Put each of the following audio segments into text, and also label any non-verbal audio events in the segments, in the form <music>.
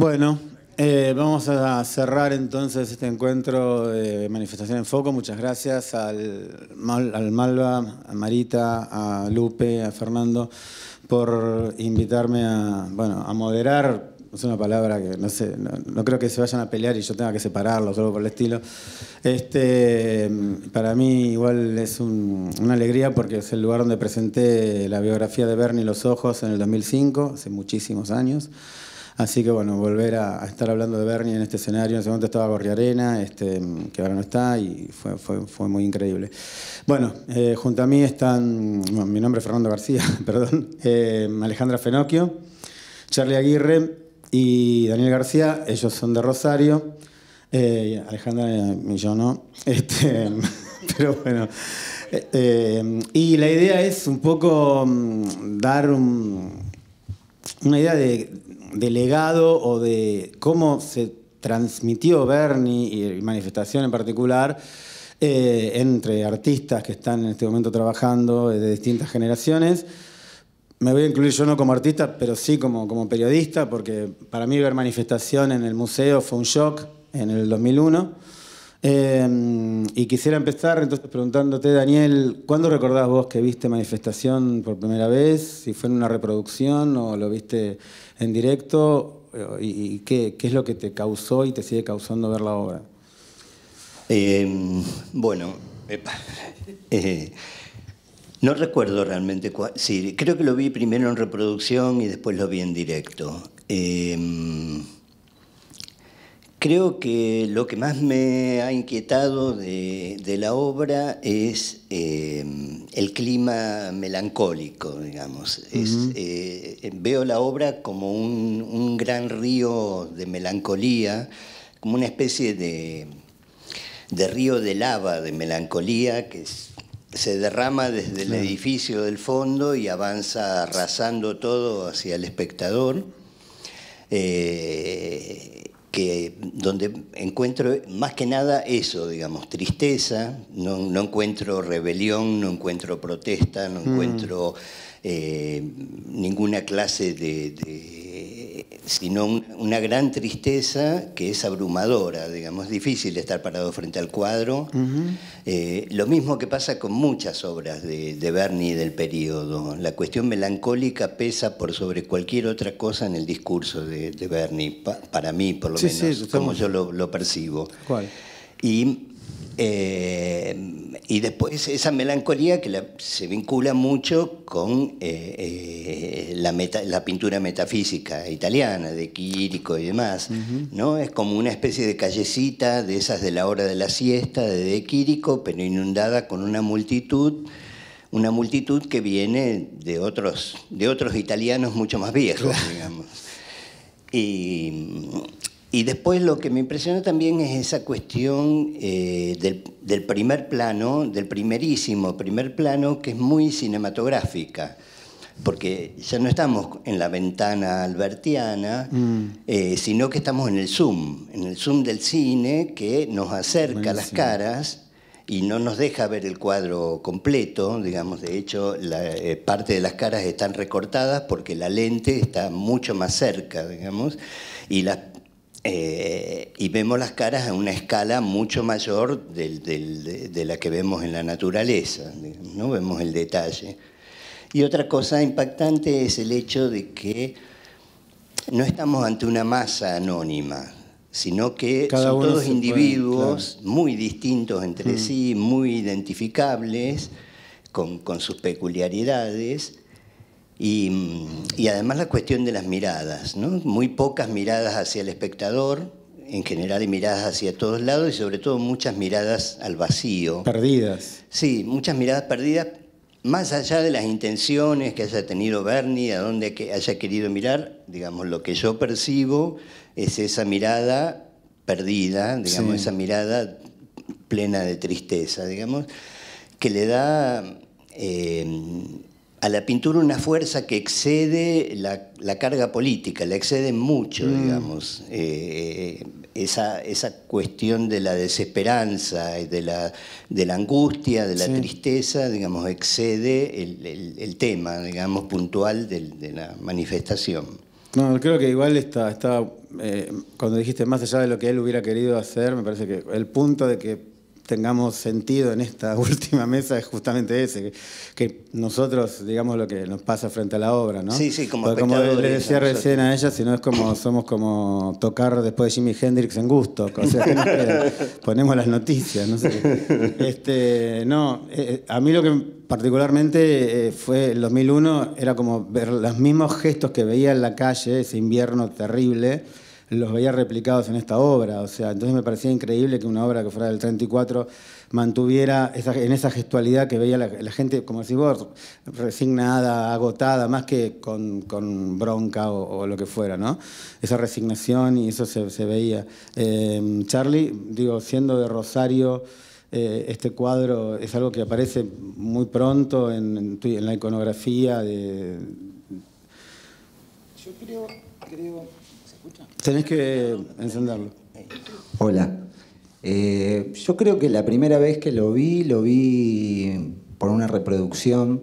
Bueno, eh, vamos a cerrar entonces este encuentro de Manifestación en Foco. Muchas gracias al, Malva, a Marita, a Lupe, a Fernando por invitarme a, moderar es una palabra que no sé, no, creo que se vayan a pelear y yo tenga que separarlos o algo por el estilo. Este, para mí igual es una alegría porque es el lugar donde presenté la biografía de Bernie Los Ojos en el 2005, hace muchísimos años. Así que bueno, volver a, estar hablando de Bernie en este escenario, en ese momento estaba Gorriarena, este, que ahora no está, y fue, muy increíble. Bueno, eh, junto a mí están, mi nombre es Fernando García, <laughs> perdón, eh, Alejandra Fenocchio, Charlie Aguirre y Daniel García, ellos son de Rosario, eh, Alejandra y yo no, este, <laughs> pero bueno. y la idea es un poco mm, dar una idea de, de legado o de cómo se transmitió Bernie y manifestación en particular eh, entre artistas que están en este momento trabajando eh, de distintas generaciones. Me voy a incluir yo no como artista, pero sí como, como periodista, porque para mí ver manifestación en el museo fue un shock en el 2001. Em, y quisiera empezar entonces preguntándote, Daniel, ¿cuándo recordás vos que viste manifestación por primera vez? Si fue en una reproducción o lo viste en directo, eh, y, qué, es lo que te causó y te sigue causando ver la obra. Em, bueno, <laughs> eh, no recuerdo realmente cuál. Sí, creo que lo vi primero en reproducción y después lo vi en directo. Em, Creo que lo que más me ha inquietado de, la obra es em, el clima melancólico, digamos. Eh, em, veo la obra como un, gran río de melancolía, como una especie de, río de lava de melancolía que se derrama desde el edificio del fondo y avanza arrasando todo hacia el espectador. Eh, que donde encuentro más que nada eso, digamos, tristeza, no, encuentro rebelión, no encuentro protesta, no mm. encuentro eh, ninguna clase de sino una gran tristeza que es abrumadora, digamos, difícil estar parado frente al cuadro. Eh, lo mismo que pasa con muchas obras de, de Berni del periodo. La cuestión melancólica pesa por sobre cualquier otra cosa en el discurso de, de Berni, para mí por lo menos, como yo lo, percibo. ¿Cuál? Eh, y después esa melancolía que se vincula mucho con eh, eh, la, pintura metafísica italiana, de Quirico y demás, ¿no? Es como una especie de callecita de esas de la hora de la siesta, de, de Quirico, pero inundada con una multitud, una multitud que viene de otros, de otros italianos mucho más viejos, digamos. Y después lo que me impresionó también es esa cuestión eh, del, primer plano, del primerísimo primer plano, que es muy cinematográfica, porque ya no estamos en la ventana albertiana, mm. eh, sino que estamos en el zoom, en el zoom del cine que nos acerca las caras y no nos deja ver el cuadro completo, digamos, de hecho la, eh, parte de las caras están recortadas porque la lente está mucho más cerca, digamos, y las eh, y vemos las caras a una escala mucho mayor de, la que vemos en la naturaleza, ¿no? vemos el detalle. Y otra cosa impactante es el hecho de que no estamos ante una masa anónima, sino que son todos individuos muy distintos entre mm. sí, muy identificables, con sus peculiaridades, y, además la cuestión de las miradas, ¿no? muy pocas miradas hacia el espectador, en general hay miradas hacia todos lados y sobre todo muchas miradas al vacío. Perdidas. Sí, muchas miradas perdidas, más allá de las intenciones que haya tenido Bernie, a dónde haya querido mirar, digamos, lo que yo percibo es esa mirada perdida, digamos, esa mirada plena de tristeza, digamos, que le da... Eh, a la pintura una fuerza que excede la, carga política, la excede mucho, mm. digamos. Eh, eh, esa, cuestión de la desesperanza, de la, de la angustia, de la tristeza, digamos, excede el, tema, digamos, puntual de, la manifestación. No, creo que igual está, eh, cuando dijiste más allá de lo que él hubiera querido hacer, me parece que el punto de que tengamos sentido en esta <laughs> última mesa es justamente ese, que, nosotros, digamos, lo que nos pasa frente a la obra, ¿no? Sí, sí, como Como le decía recién a ella, si no es como, somos como tocar después de Jimi Hendrix en gusto, o sea, nos <laughs> ponemos las noticias, no sé. Este, no, eh, eh, a mí lo que particularmente eh, fue el 2001, era como ver los mismos gestos que veía en la calle, ese invierno terrible, los veía replicados en esta obra. O sea, entonces me parecía increíble que una obra que fuera del 34 mantuviera esa, en esa gestualidad que veía la, gente, como decís vos, resignada, agotada, más que con, bronca o, lo que fuera, ¿no? Esa resignación y eso se, veía. Eh, Charlie, digo, siendo de Rosario, eh, este cuadro es algo que aparece muy pronto en, la iconografía de... Yo creo Tenés que encenderlo. Hola. Eh, yo creo que la primera vez que lo vi, lo vi por una reproducción.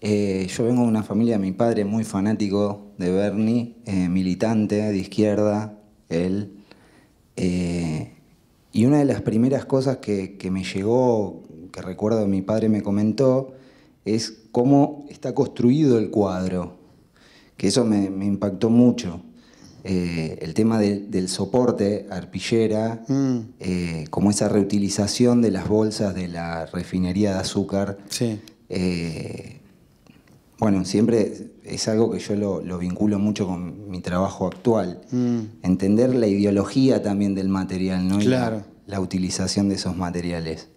Eh, yo vengo de una familia de mi padre muy fanático de Bernie, eh, militante de izquierda, él. y una de las primeras cosas que, me llegó, que recuerdo mi padre me comentó, es cómo está construido el cuadro, que eso me impactó mucho. Eh, el tema del soporte, arpillera, mm. eh, como esa reutilización de las bolsas de la refinería de azúcar. Eh, bueno, siempre es algo que yo lo, vinculo mucho con mi trabajo actual. Mm. Entender la ideología también del material, ¿no? Y la, la, utilización de esos materiales.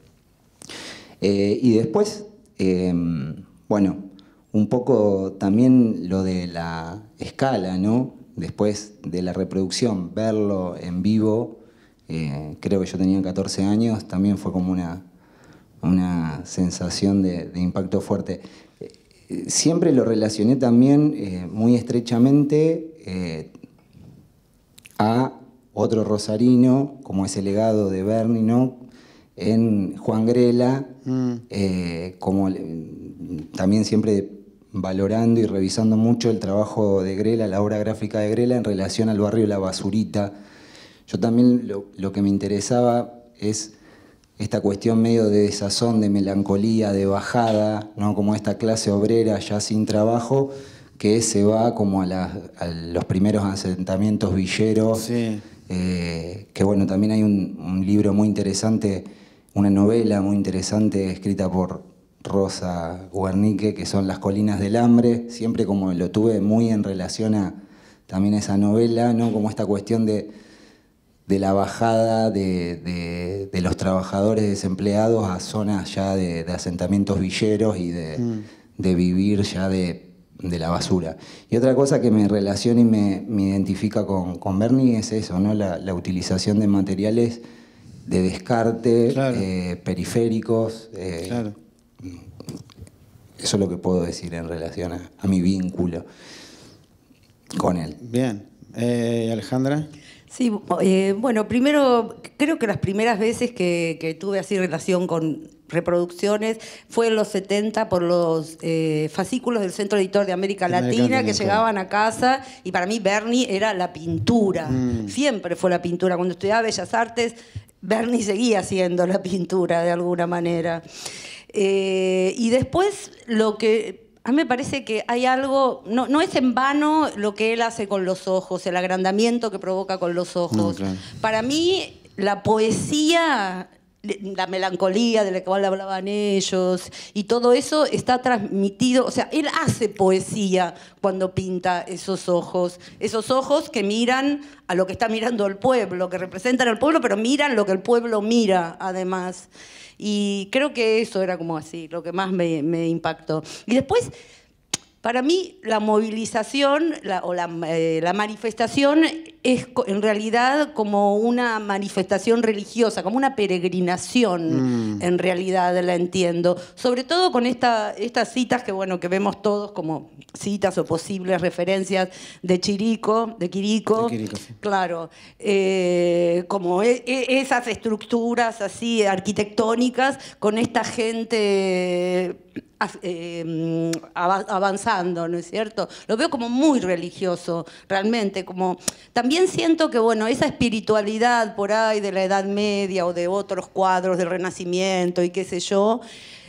y después, em, bueno, un poco también lo de la escala, ¿no? después de la reproducción, verlo en vivo, eh, creo que yo tenía 14 años, también fue como una, una sensación de, impacto fuerte. Eh, siempre lo relacioné también eh, muy estrechamente a otro rosarino, como ese legado de Bernino en Juan Grela, mm. como también siempre valorando y revisando mucho el trabajo de Grela, la obra gráfica de Grela en relación al barrio La Basurita. Yo también lo, que me interesaba es esta cuestión medio de desazón, de melancolía, de bajada, ¿no? como esta clase obrera ya sin trabajo, que se va como a, los primeros asentamientos villeros, eh, que bueno, también hay un libro muy interesante, una novela muy interesante escrita por Rosa, Guernique, que son las colinas del hambre, siempre como lo tuve muy en relación a también esa novela, ¿no? como esta cuestión de, de la bajada de, los trabajadores desempleados a zonas ya de, asentamientos villeros y de, mm. vivir ya de, la basura. Y otra cosa que me relaciona y me, identifica con, con Bernie es eso, ¿no? la, utilización de materiales de descarte, eh, periféricos. Eh, eso es lo que puedo decir en relación a, mi vínculo con él. Bien. Eh, Alejandra. Sí, eh, bueno, primero, creo que las primeras veces que, tuve así relación con reproducciones fue en los 70 por los eh, fascículos del Centro Editor de América Latina que llegaban a casa y para mí Bernie era la pintura, mm. siempre fue la pintura. Cuando estudiaba Bellas Artes, Bernie seguía siendo la pintura de alguna manera. Eh, y después lo que a mí me parece que hay algo, no, no, es en vano lo que él hace con los ojos, el agrandamiento que provoca con los ojos. Para mí la poesía la melancolía de la cual hablaban ellos y todo eso está transmitido, o sea, él hace poesía cuando pinta esos ojos, esos ojos que miran a lo que está mirando el pueblo, que representan al pueblo, pero miran lo que el pueblo mira además. Y creo que eso era como así, lo que más me, impactó. Y después, para mí, la movilización o la eh, manifestación es en realidad como una manifestación religiosa, como una peregrinación, mm. en realidad la entiendo. Sobre todo con esta, estas citas que, bueno, que vemos todos como citas o posibles referencias de Chirico, de Quirico. Claro, eh, como e, e, esas estructuras así arquitectónicas con esta gente eh, mm, avanzando, ¿no es cierto? Lo veo como muy religioso, realmente, como también también siento que, bueno, esa espiritualidad por ahí de la Edad Media o de otros cuadros del Renacimiento y qué sé yo,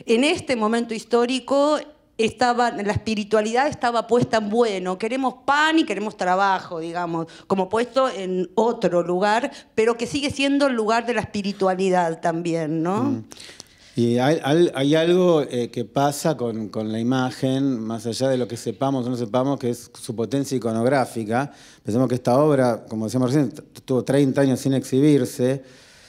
en este momento histórico estaba, la espiritualidad estaba puesta en bueno, queremos pan y queremos trabajo, digamos, como puesto en otro lugar, pero que sigue siendo el lugar de la espiritualidad también, ¿no? Mm. Y hay, algo eh, que pasa con, la imagen, más allá de lo que sepamos o no sepamos, que es su potencia iconográfica. Pensemos que esta obra, como decíamos recién, estuvo 30 años sin exhibirse,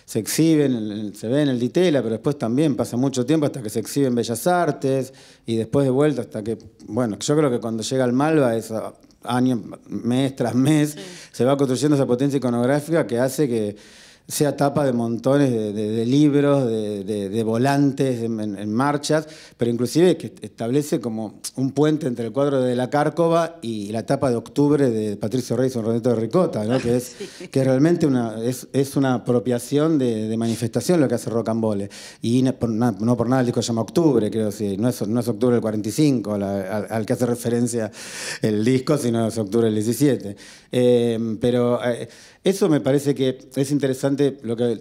se exhibe, se ve en el Ditela, pero después también pasa mucho tiempo hasta que se exhibe en Bellas Artes y después de vuelta hasta que, bueno, yo creo que cuando llega al Malva es ah, año, mes tras mes, se va construyendo esa potencia iconográfica que hace que sea tapa de montones de, libros, de, volantes en, marchas, pero inclusive que establece como un puente entre el cuadro de la Cárcova y la tapa de octubre de Patricio Reyes en Roneto de Ricota, que, es, <laughs> que realmente una, es, una apropiación de, manifestación lo que hace Rocambole. Y no por, nada, no por nada el disco se llama Octubre, creo si no es, no octubre el 45 al, que hace referencia el disco, sino es octubre el 17. Eh, pero... Eh, eso me parece que es interesante,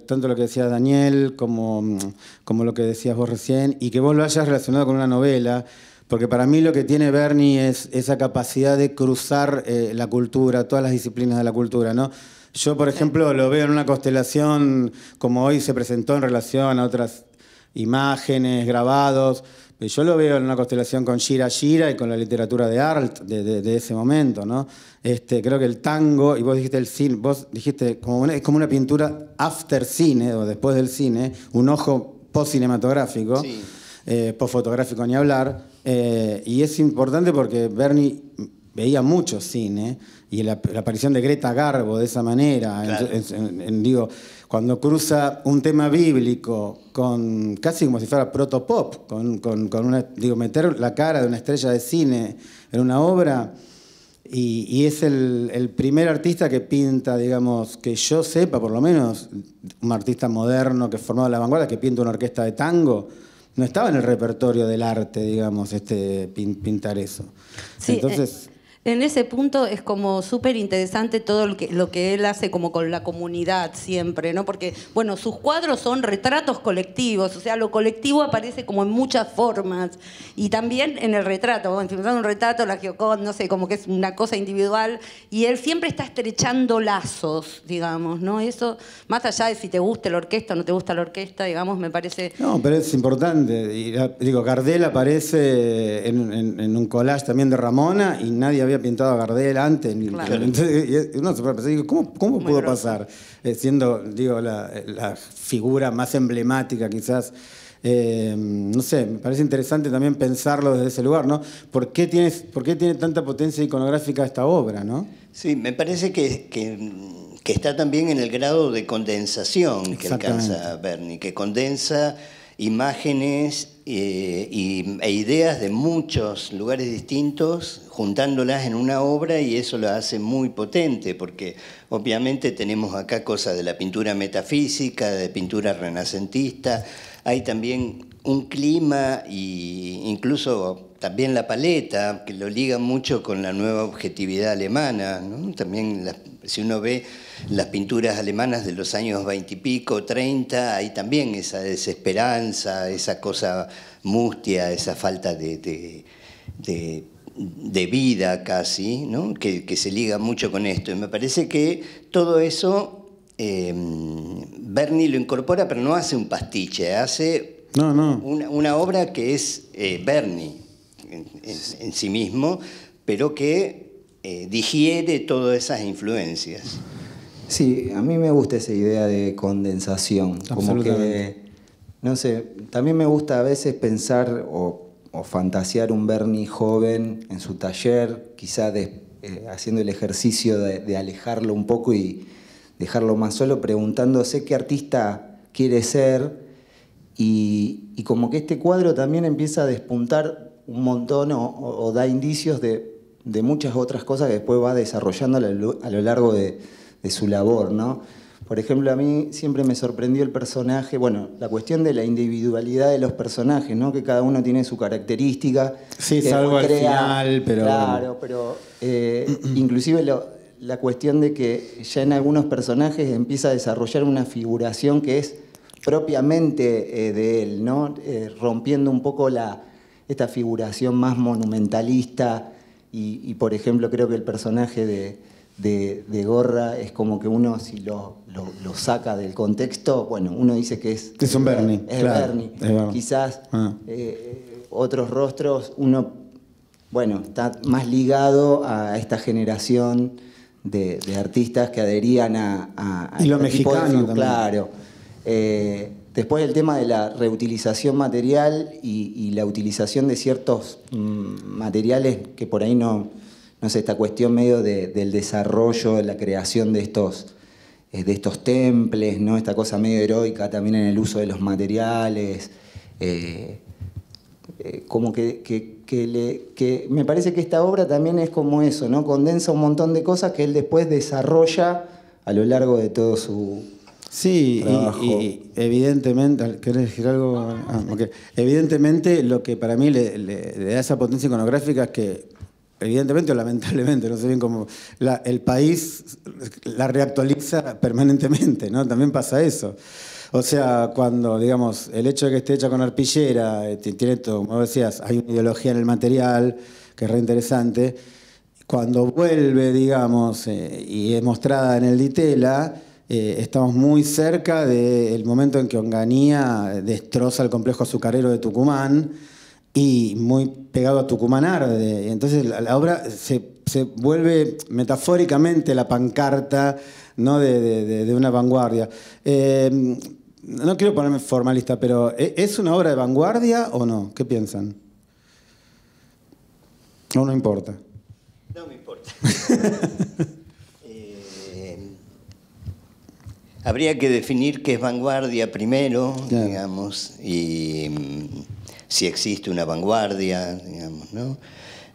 tanto lo que decía Daniel como, como lo que decías vos recién, y que vos lo hayas relacionado con una novela, porque para mí lo que tiene Bernie es esa capacidad de cruzar eh, la cultura, todas las disciplinas de la cultura, ¿no? Yo, por ejemplo, lo veo en una constelación como hoy se presentó en relación a otras imágenes, grabados yo lo veo en una constelación con Shira Shira y con la literatura de art de, ese momento, ¿no? Este, creo que el tango, y vos dijiste el cine, vos dijiste, es como una pintura after cine o después del cine, un ojo post-cinematográfico, eh, post-fotográfico ni hablar, eh, y es importante porque Bernie veía mucho cine y la, aparición de Greta Garbo de esa manera, en, digo, cuando cruza un tema bíblico con casi como si fuera protopop, con, con, con digo, meter la cara de una estrella de cine en una obra, y, es el, primer artista que pinta, digamos, que yo sepa, por lo menos, un artista moderno que formaba la vanguardia, que pinta una orquesta de tango, no estaba en el repertorio del arte, digamos, este pintar eso. Eh, Entonces en ese punto es como súper interesante todo lo que, lo que él hace como con la comunidad siempre, ¿no? Porque, bueno, sus cuadros son retratos colectivos, o sea, lo colectivo aparece como en muchas formas. Y también en el retrato, en un retrato, la geocó no sé, como que es una cosa individual, y él siempre está estrechando lazos, digamos, ¿no? Eso, más allá de si te gusta la orquesta o no te gusta la orquesta, digamos, me parece... No, pero es importante. Ah, digo, Gardel aparece en, en un collage también de Ramona y nadie había pintado a Gardel antes. puede ¿cómo, pudo pasar? Eh, siendo, digo, la, figura más emblemática quizás. Eh, no sé, me parece interesante también pensarlo desde ese lugar, ¿no? ¿Por qué, tienes, por qué tiene tanta potencia iconográfica esta obra, no? Sí, me parece que, que, que está también en el grado de condensación que alcanza Berni, que condensa imágenes eh, y, e ideas de muchos lugares distintos, juntándolas en una obra y eso lo hace muy potente, porque obviamente tenemos acá cosas de la pintura metafísica, de pintura renacentista, hay también un clima e incluso también la paleta, que lo liga mucho con la nueva objetividad alemana, también si uno ve las pinturas alemanas de los años 20 y 30, hay también esa desesperanza, esa cosa mustia, esa falta de, vida casi, que, se liga mucho con esto. Y me parece que todo eso eh, Bernie lo incorpora, pero no hace un pastiche, hace Una, obra que es eh, Bernie en, sí mismo, pero que eh, digiere todas esas influencias. Sí, a mí me gusta esa idea de condensación. Como que, no sé, también me gusta a veces pensar o, fantasear un Bernie joven en su taller, quizá eh, haciendo el ejercicio de, alejarlo un poco y dejarlo más solo, preguntándose qué artista quiere ser. Y, como que este cuadro también empieza a despuntar un montón o, da indicios de, muchas otras cosas que después va desarrollando a lo largo de de su labor, ¿no? Por ejemplo, a mí siempre me sorprendió el personaje, bueno, la cuestión de la individualidad de los personajes, ¿no? Que cada uno tiene su característica. Sí, salvo al final, pero... Claro, pero eh, <clears throat> inclusive la cuestión de que ya en algunos personajes empieza a desarrollar una figuración que es propiamente eh, de él, ¿no? Eh, rompiendo un poco la, esta figuración más monumentalista y, por ejemplo, creo que el personaje de de, gorra, es como que uno si lo, saca del contexto, bueno, uno dice que es... Es un Bernie. Es Bernie. Quizás ah. eh, otros rostros, uno, bueno, está más ligado a esta generación de, artistas que adherían a... a, y este Claro. Eh, después el tema de la reutilización material y, la utilización de ciertos mm, materiales que por ahí no no sé, esta cuestión medio del desarrollo, de la creación de estos, eh, de estos temples, ¿no? esta cosa medio heroica también en el uso de los materiales, eh, eh, como que, me parece que esta obra también es como eso, ¿no? condensa un montón de cosas que él después desarrolla a lo largo de todo su... Sí, Y, evidentemente, quieres decir algo? Ah, evidentemente lo que para mí le da esa potencia iconográfica es que evidentemente o lamentablemente, no sé bien cómo, el país la reactualiza permanentemente, ¿no? También pasa eso. O sea, cuando, digamos, el hecho de que esté hecha con arpillera, eh, tiene todo, como decías, hay una ideología en el material que es re interesante. Cuando vuelve, digamos, eh, y es mostrada en el Ditela, eh, estamos muy cerca del momento en que Onganía destroza el complejo azucarero de Tucumán y muy pegado a Tucumanar. entonces la, obra se, vuelve metafóricamente la pancarta ¿no? de, una vanguardia. Eh, no quiero ponerme formalista, pero ¿e, ¿es una obra de vanguardia o no? ¿Qué piensan? No, no importa. No me importa. <laughs> Eh, habría que definir qué es vanguardia primero, digamos, y mm, si existe una vanguardia, digamos, ¿no?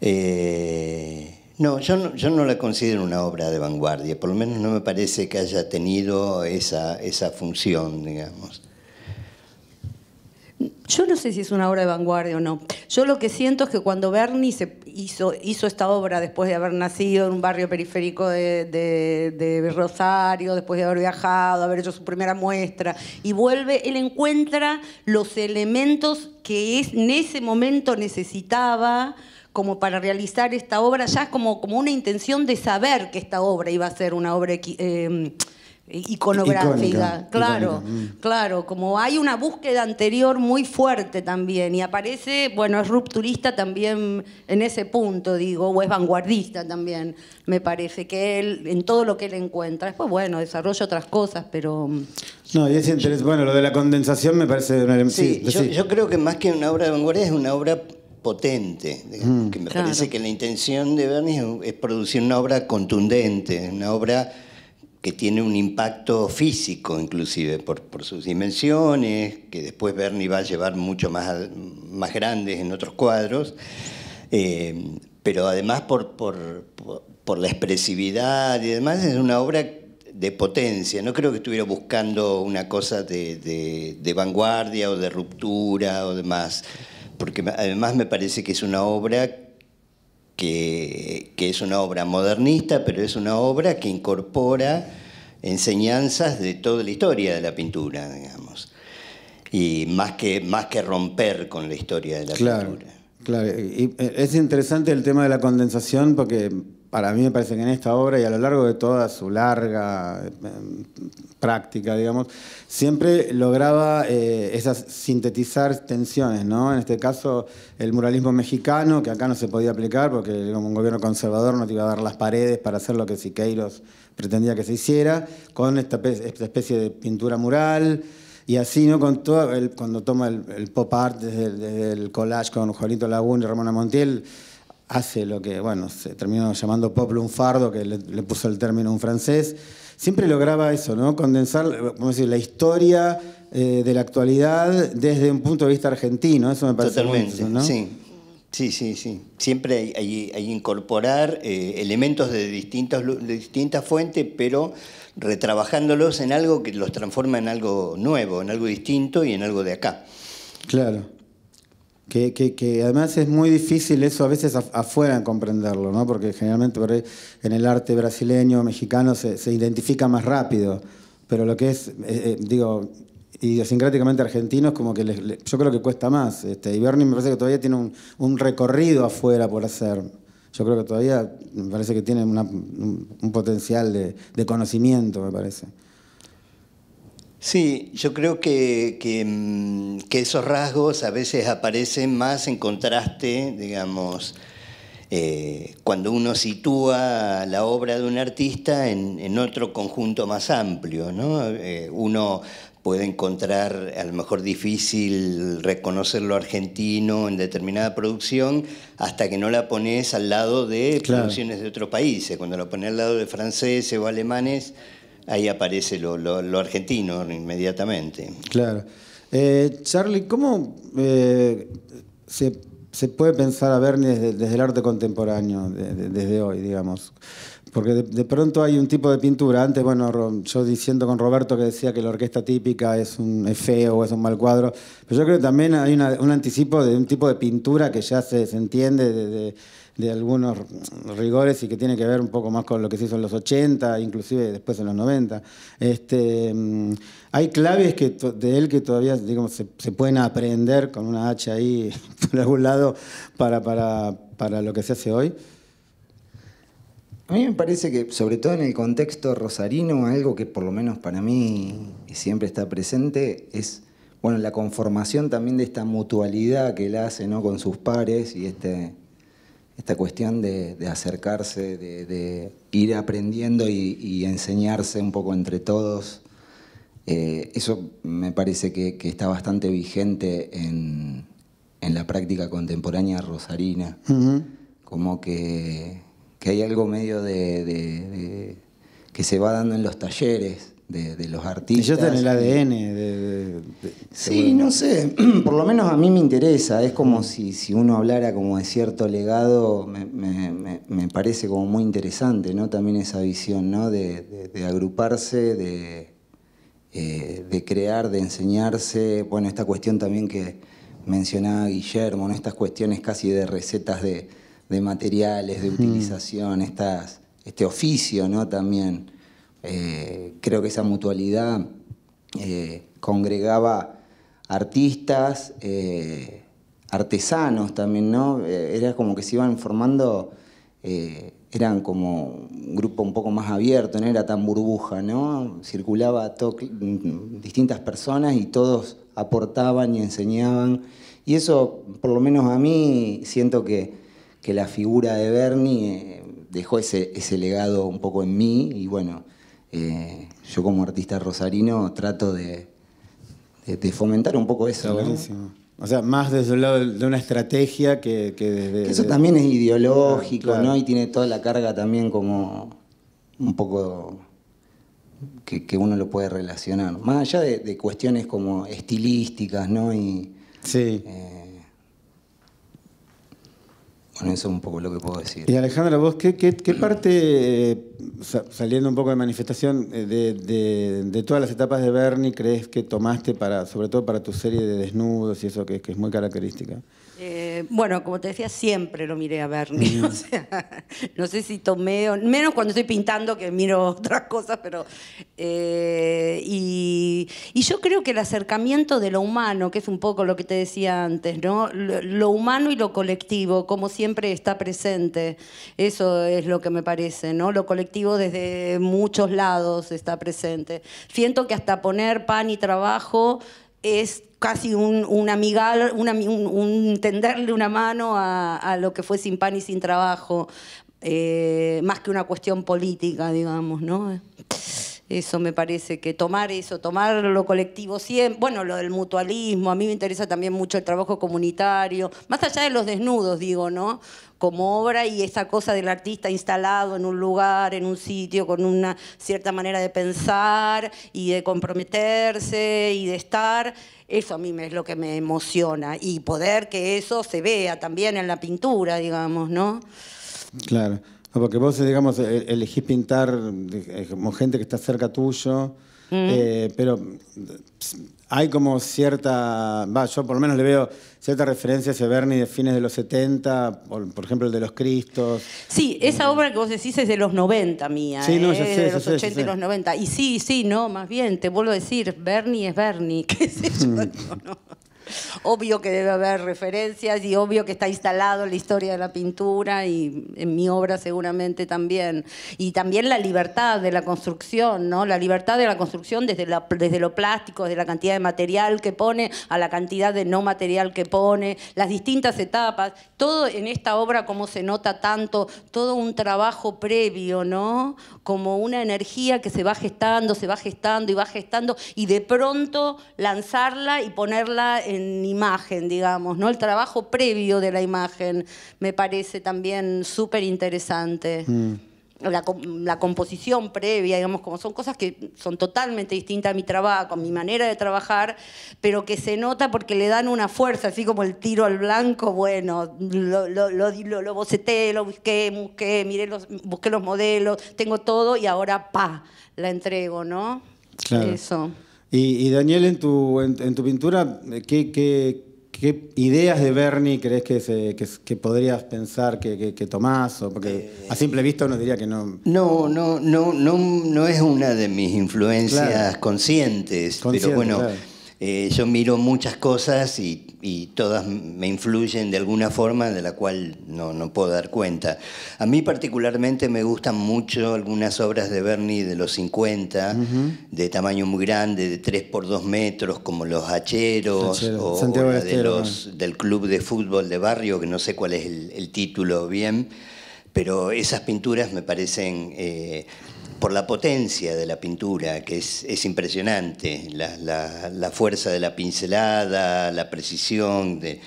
Eh, no, yo no, yo no la considero una obra de vanguardia, por lo menos no me parece que haya tenido esa, esa función, digamos. Yo no sé si es una obra de vanguardia o no. Yo lo que siento es que cuando Bernie se hizo, esta obra después de haber nacido en un barrio periférico de, Rosario, después de haber viajado, haber hecho su primera muestra, y vuelve, él encuentra los elementos que es, en ese momento necesitaba como para realizar esta obra, ya como, como una intención de saber que esta obra iba a ser una obra... Eh, iconográfica, claro, mm. claro, como hay una búsqueda anterior muy fuerte también y aparece, bueno, es rupturista también en ese punto, digo, o es vanguardista también, me parece, que él, en todo lo que él encuentra, después, bueno, desarrolla otras cosas, pero... Mm. No, y ese interés, bueno, lo de la condensación me parece una... Sí, yo, creo que más que una obra de vanguardia es una obra potente, mm. que me parece que la intención de Bernie es producir una obra contundente, una obra que tiene un impacto físico inclusive por, sus dimensiones, que después Bernie va a llevar mucho más, más grandes en otros cuadros, eh, pero además por, por, la expresividad y demás es una obra de potencia. No creo que estuviera buscando una cosa de, de vanguardia o de ruptura o demás, porque además me parece que es una obra que, es una obra modernista, pero es una obra que incorpora enseñanzas de toda la historia de la pintura, digamos. Y más que, más que romper con la historia de la pintura. Claro, y eh, es interesante el tema de la condensación porque para mí me parece que en esta obra y a lo largo de toda su larga em, práctica, digamos, siempre lograba eh, esas, sintetizar tensiones, ¿no? En este caso, el muralismo mexicano, que acá no se podía aplicar porque como un gobierno conservador no te iba a dar las paredes para hacer lo que Siqueiros pretendía que se hiciera, con esta, especie de pintura mural, y así, ¿no? Con todo cuando toma el, pop art desde, desde, el collage con Juanito Laguna y Ramona Montiel, hace lo que, bueno, se terminó llamando pop fardo que le, puso el término un francés, siempre lograba eso, ¿no? Condensar, eh, decir, la historia eh, de la actualidad desde un punto de vista argentino, eso me parece Totalmente, ¿no? sí. Sí, sí, sí. Siempre hay, incorporar eh, elementos de, distintas de distintas fuentes, pero retrabajándolos en algo que los transforma en algo nuevo, en algo distinto y en algo de acá. Claro. Que, además es muy difícil eso a veces afuera comprenderlo, ¿no? porque generalmente en el arte brasileño, mexicano, se, identifica más rápido, pero lo que es, eh, eh, digo, idiosincráticamente argentino es como que les, yo creo que cuesta más, este, y Bernie me parece que todavía tiene un, recorrido afuera por hacer, yo creo que todavía me parece que tiene un, potencial de conocimiento, me parece. Sí, yo creo mm, que, esos rasgos a veces aparecen más en contraste, digamos, eh, cuando uno sitúa la obra de un artista en, otro conjunto más amplio. Eh, uno puede encontrar, a lo mejor difícil reconocer lo argentino en determinada producción, hasta que no la pones al lado de producciones de otros países. Cuando la pones al lado de franceses o alemanes ahí aparece lo, argentino inmediatamente. Claro. Eh, Charlie, ¿cómo eh, se, puede pensar a Bernie desde, el arte contemporáneo, desde hoy, digamos? Porque de, pronto hay un tipo de pintura. Antes, bueno, yo diciendo con Roberto que decía que la orquesta típica es, un, feo es un mal cuadro, pero yo creo que también hay un anticipo de un tipo de pintura que ya se, se entiende desde de algunos rigores y que tiene que ver un poco más con lo que se hizo en los 80, inclusive después en los 90. Este, mm, hay claves que, de él que todavía digamos, se, pueden aprender con una hacha ahí <laughs> por algún lado para, para, lo que se hace hoy. A mí me parece que, sobre todo en el contexto rosarino, algo que por lo menos para mí siempre está presente es bueno, la conformación también de esta mutualidad que él hace ¿no? con sus pares y este, esta cuestión de, acercarse, de, ir aprendiendo y, enseñarse un poco entre todos. Eh, eso me parece que, está bastante vigente en, la práctica contemporánea rosarina. Como que, que, hay algo medio de, que se va dando en los talleres, de, los artistas. Yo tengo el ADN. sí, no sé, <clears throat> por lo menos a mí me interesa, es como si, uno hablara como de cierto legado, me, parece como muy interesante, ¿no? También esa visión, ¿no? De, agruparse, de, eh, de crear, de enseñarse, bueno, esta cuestión también que mencionaba Guillermo, Estas cuestiones casi de recetas de, materiales, de mm. utilización, estas, este oficio, ¿no? También. Eh, creo que esa mutualidad eh, congregaba artistas, eh, artesanos también, ¿no? era como que se iban formando, eran como un grupo un poco más abierto, no era tan burbuja, ¿no? Circulaba distintas personas y todos aportaban y enseñaban. Y eso, por lo menos a mí, siento que, la figura de Bernie dejó ese, ese legado un poco en mí y bueno, eh, yo como artista rosarino trato de, fomentar un poco eso. O sea, más desde el lado de una estrategia que, desde... eso también es ah, ideológico, ¿no? Y tiene toda la carga también como un poco que, uno lo puede relacionar. Más allá de, cuestiones como estilísticas, ¿no? Y, sí. Eh, eso es un poco lo que puedo decir. Y Alejandra, vos, ¿qué, parte, eh, saliendo un poco de manifestación, eh, de, todas las etapas de Bernie crees que tomaste para, sobre todo para tu serie de desnudos y eso que es muy característica? Eh, bueno, como te decía, siempre lo miré a Bernie. <laughs> no sé si tomé, menos cuando estoy pintando que miro <laughs> otras cosas, pero... Eh, y, yo creo que el acercamiento de lo humano, que es un poco lo que te decía antes, ¿no? Lo, lo, humano y lo colectivo, como siempre está presente. Eso es lo que me parece, ¿no? Lo colectivo desde muchos lados está presente. Siento que hasta poner pan y trabajo es casi un, amigal, un, tenderle una mano a, lo que fue sin pan y sin trabajo, eh, más que una cuestión política, digamos, ¿no? Eso me parece que tomar eso, tomar lo colectivo siempre, bueno, lo del mutualismo, a mí me interesa también mucho el trabajo comunitario, más allá de los desnudos, digo, ¿no? como obra y esa cosa del artista instalado en un lugar, en un sitio, con una cierta manera de pensar y de comprometerse y de estar, eso a mí es lo que me emociona y poder que eso se vea también en la pintura, digamos, ¿no? Claro, porque vos, digamos, e, elegís pintar eh, como gente que está cerca tuyo, eh, pero hay como cierta, va, yo por lo menos le veo cierta referencia a Bernie de fines de los 70, por, ejemplo el de los Cristos. Sí, esa obra que vos decís es de los 90 mía, ¿eh? de los 80 y los 90. Y sí, sí, no, más bien, te vuelvo a decir, Bernie es Bernie, <laughs> hmm obvio que debe haber referencias y obvio que está instalado la historia de la pintura y en mi obra seguramente también. Y también la libertad de la construcción, ¿no? La libertad de la construcción desde, la, desde lo plástico, desde la cantidad de material que pone a la cantidad de no material que pone, las distintas etapas, todo en esta obra como se nota tanto, todo un trabajo previo, ¿no? Como una energía que se va gestando, se va gestando y va gestando y de pronto lanzarla y ponerla en imagen, digamos, ¿no? El trabajo previo de la imagen me parece también súper interesante. Mm. La, composición previa, digamos, como son cosas que son totalmente distintas a mi trabajo, a mi manera de trabajar, pero que se nota porque le dan una fuerza, así como el tiro al blanco, bueno, lo, lo, lo, lo boceté, lo busqué, busqué, miré los, busqué los modelos, tengo todo y ahora, pa, la entrego, ¿no? Claro. Eso. Y, Daniel, en tu, en, tu pintura, eh, ¿qué, ideas de Bernie crees que, podrías pensar que, tomás? O porque eh. a simple vista uno diría que no. No, no, no, no, es una de mis influencias conscientes, pero bueno. Eh, yo miro muchas cosas y y todas me influyen de alguna forma de la cual no, puedo dar cuenta. A mí particularmente me gustan mucho algunas obras de Bernie de los 50, de tamaño muy grande, de 3 por 2 metros, como Los Hacheros, o, de los, del club de fútbol de barrio, que no sé cuál es el, título bien, pero esas pinturas me parecen... Eh, por la potencia de la pintura, que es, impresionante, la, la, fuerza de la pincelada, la precisión de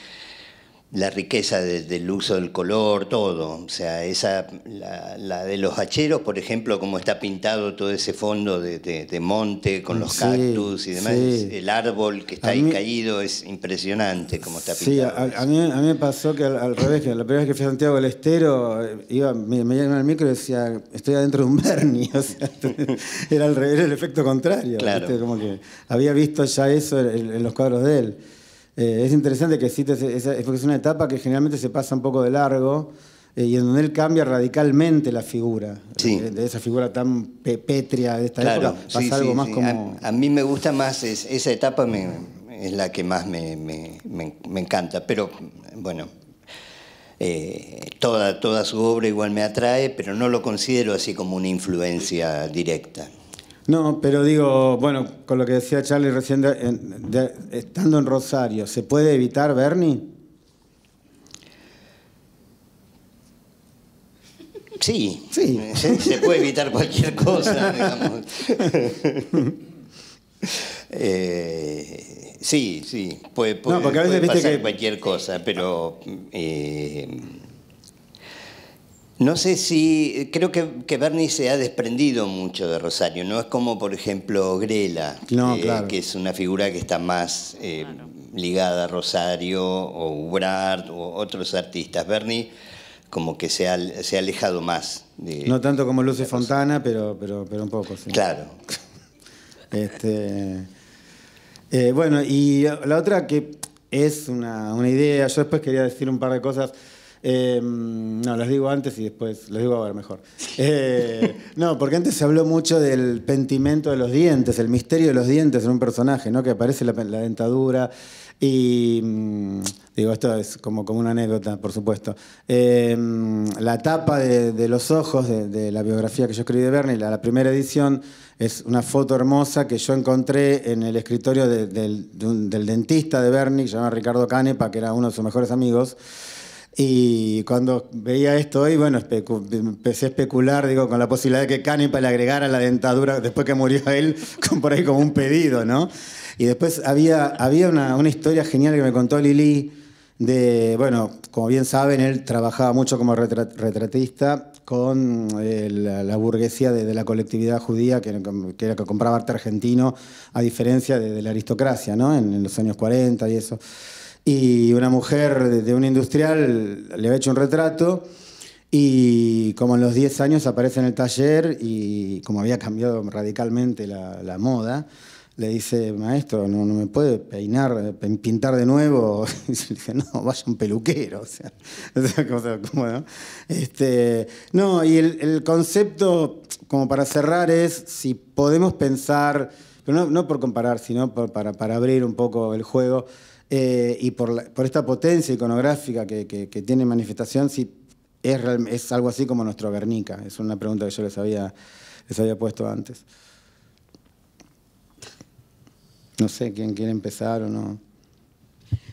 la riqueza del uso del color, todo. O sea, esa, la, de los hacheros, por ejemplo, como está pintado todo ese fondo de, monte con los cactus y demás, el árbol que está ahí caído es impresionante como está pintado. Sí, a, mí, me pasó que al, revés, la primera vez que fui a Santiago del Estero, eh, iba, me, llamaron al micro y decía, estoy adentro de un Bernie. <laughs> O sea, era, el, revés el efecto contrario. Como que había visto ya eso en los cuadros de él. Eh, es interesante que cites esa, es una etapa que generalmente se pasa un poco de largo eh, y en donde él cambia radicalmente la figura. Eh, de esa figura tan pétrea de esta época, pasa algo más como. A, mí me gusta más, esa etapa es la que más me, me encanta, pero bueno. toda, toda su obra igual me atrae, pero no lo considero así como una influencia directa. No, pero digo, bueno, con lo que decía Charlie recién, estando en Rosario, ¿se puede evitar Bernie? Sí, sí. Se, puede evitar cualquier cosa, digamos. <laughs> eh, sí, sí, puede, porque a veces pasar cualquier cosa, pero... Eh, no sé si, creo que, que Bernie se ha desprendido mucho de Rosario, no es como por ejemplo Grela, eh, que es una figura que está más eh, ligada a Rosario o Ubrard o otros artistas. Bernie como que se ha, alejado más. De, no tanto como Luce Fontana, pero, pero, pero un poco, sí. Claro. <laughs> este, eh, bueno, y la otra que es una, una idea, yo después quería decir un par de cosas Em, no, los digo antes y después, los digo ahora mejor. Eh, no, porque antes se habló mucho del pentimento de los dientes, el misterio de los dientes en un personaje, ¿no? Que aparece la, dentadura y... Mm, digo, esto es como, como una anécdota, por supuesto. Em, la tapa de, los ojos de, la biografía que yo escribí de Bernie, la, primera edición, es una foto hermosa que yo encontré en el escritorio del, dentista de Bernie, que se llama Ricardo Canepa, que era uno de sus mejores amigos. Y cuando veía esto hoy, bueno, empecé a especular, digo, con la posibilidad de que para le agregara la dentadura después que murió él, <laughs> por ahí como un pedido, ¿no? Y después había, había una, historia genial que me contó Lili de, bueno, como bien saben, él trabajaba mucho como retratista con eh, la, burguesía de, la colectividad judía, que, que, era que compraba arte argentino, a diferencia de, la aristocracia, ¿no? en los años 40 y eso y una mujer de un industrial le ha hecho un retrato y como en los 10 años aparece en el taller y como había cambiado radicalmente la, moda, le dice, maestro, no, me puede peinar, eh, pintar de nuevo. <laughs> Y le dice, no, vaya un peluquero. <laughs> O sea, ¿no? Este, no, y el, concepto, como para cerrar, es si podemos pensar, no, por comparar, sino para, para abrir un poco el juego, eh, y por, esta potencia iconográfica que, tiene manifestación, si es, es, algo así como nuestro Bernica. Es una pregunta que yo les había, les había puesto antes. No sé quién quiere empezar o no.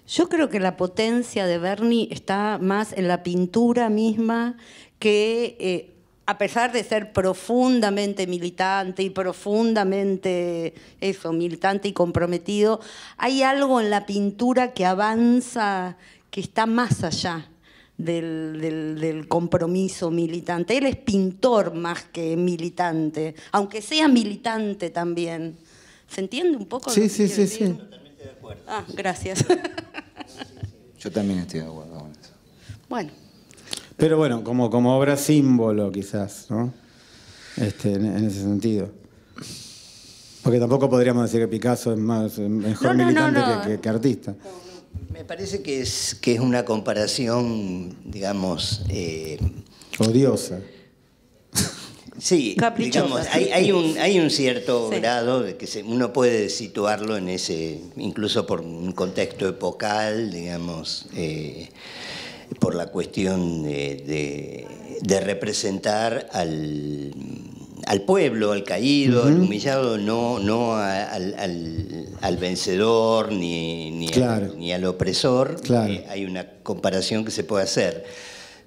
Yo creo que la potencia de Berni está más en la pintura misma que eh, a pesar de ser profundamente militante y profundamente eso, militante y comprometido, hay algo en la pintura que avanza, que está más allá del, compromiso militante. Él es pintor más que militante, aunque sea militante también. ¿Se entiende un poco? Sí, sí, sí, sí. Ah, gracias. Yo también estoy de acuerdo con eso. Bueno. Pero bueno, como, como obra símbolo quizás, ¿no? Este, en, ese sentido. Porque tampoco podríamos decir que Picasso es más mejor militante que, artista. Me parece que es, que es una comparación, digamos... Eh, Odiosa. Sí, digamos, hay, un, cierto grado de que uno puede situarlo en ese, incluso por un contexto epocal, digamos... Eh, por la cuestión de, representar al, pueblo, al caído, al humillado, no, al, vencedor ni, ni, al, opresor. Eh, hay una comparación que se puede hacer.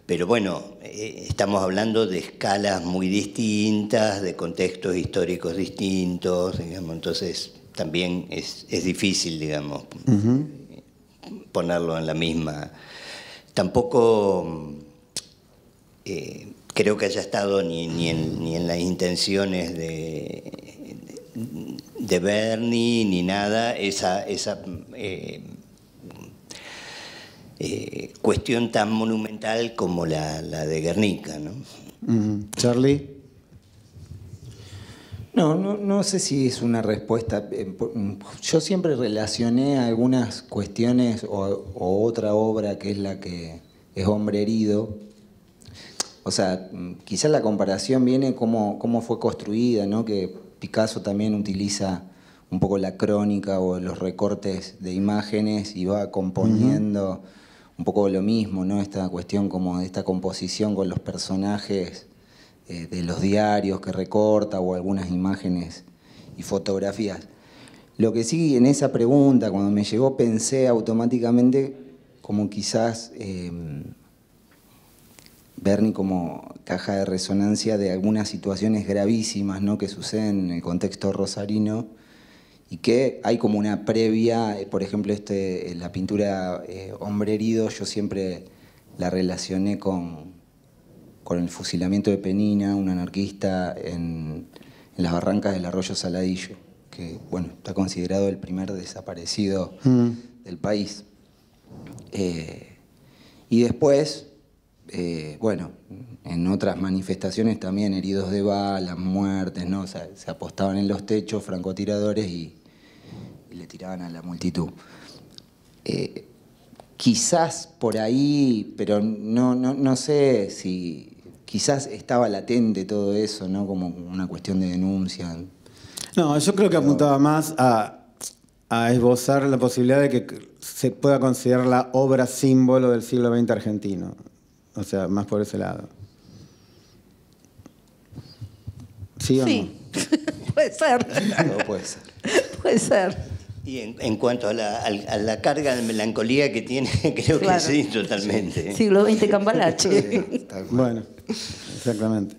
Pero bueno, eh, estamos hablando de escalas muy distintas, de contextos históricos distintos, entonces también es, difícil, digamos, ponerlo en la misma Tampoco eh, creo que haya estado ni, ni, en, ni en, las intenciones de, de Bernie ni nada esa, esa eh, eh, cuestión tan monumental como la, de Guernica. ¿no? Charlie. No, no, no sé si es una respuesta. Eh, mm, yo siempre relacioné algunas cuestiones o, otra obra que es la que es Hombre Herido, o sea, mm, quizás la comparación viene como cómo fue construida, ¿no? Que Picasso también utiliza un poco la crónica o los recortes de imágenes y va componiendo un poco lo mismo, ¿no? Esta cuestión como de esta composición con los personajes eh, de los diarios que recorta o algunas imágenes y fotografías. Lo que sí, en esa pregunta, cuando me llegó, pensé automáticamente como quizás eh, Bernie como caja de resonancia de algunas situaciones gravísimas ¿no? que suceden en el contexto rosarino y que hay como una previa, eh, por ejemplo, este, eh, la pintura Hombre Herido, yo siempre la relacioné con, con el fusilamiento de Penina, un anarquista en, las barrancas del arroyo Saladillo, que bueno, está considerado el primer desaparecido mm. del país. Eh, y después, eh, bueno, en otras manifestaciones también heridos de balas, muertes, ¿no? se apostaban en los techos, francotiradores y, le tiraban a la multitud. Eh, quizás por ahí, pero no, no sé si, quizás estaba latente todo eso, ¿no? Como una cuestión de denuncia. No, yo creo que apuntaba más a, esbozar la posibilidad de que se pueda considerar la obra símbolo del siglo XX argentino. O sea, más por ese lado. ¿Sí o no? <laughs> puede ser. No, puede ser. <laughs> puede ser. Y en, cuanto a la, carga de melancolía que tiene, <laughs> creo que sí, totalmente. Siglo XX cambalache. <laughs> bueno, exactamente.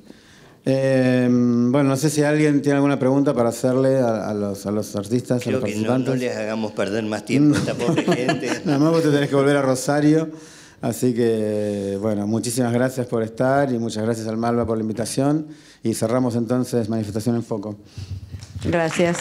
Eh, bueno, no sé si alguien tiene alguna pregunta para hacerle a, los, a los, artistas, a los participantes. Que no, les hagamos perder más tiempo a esta pobre <laughs> gente. Nada vos te tenés que volver a Rosario. Así que, bueno, muchísimas gracias por estar y muchas gracias al Malva por la invitación. Y cerramos entonces Manifestación en Foco. Gracias.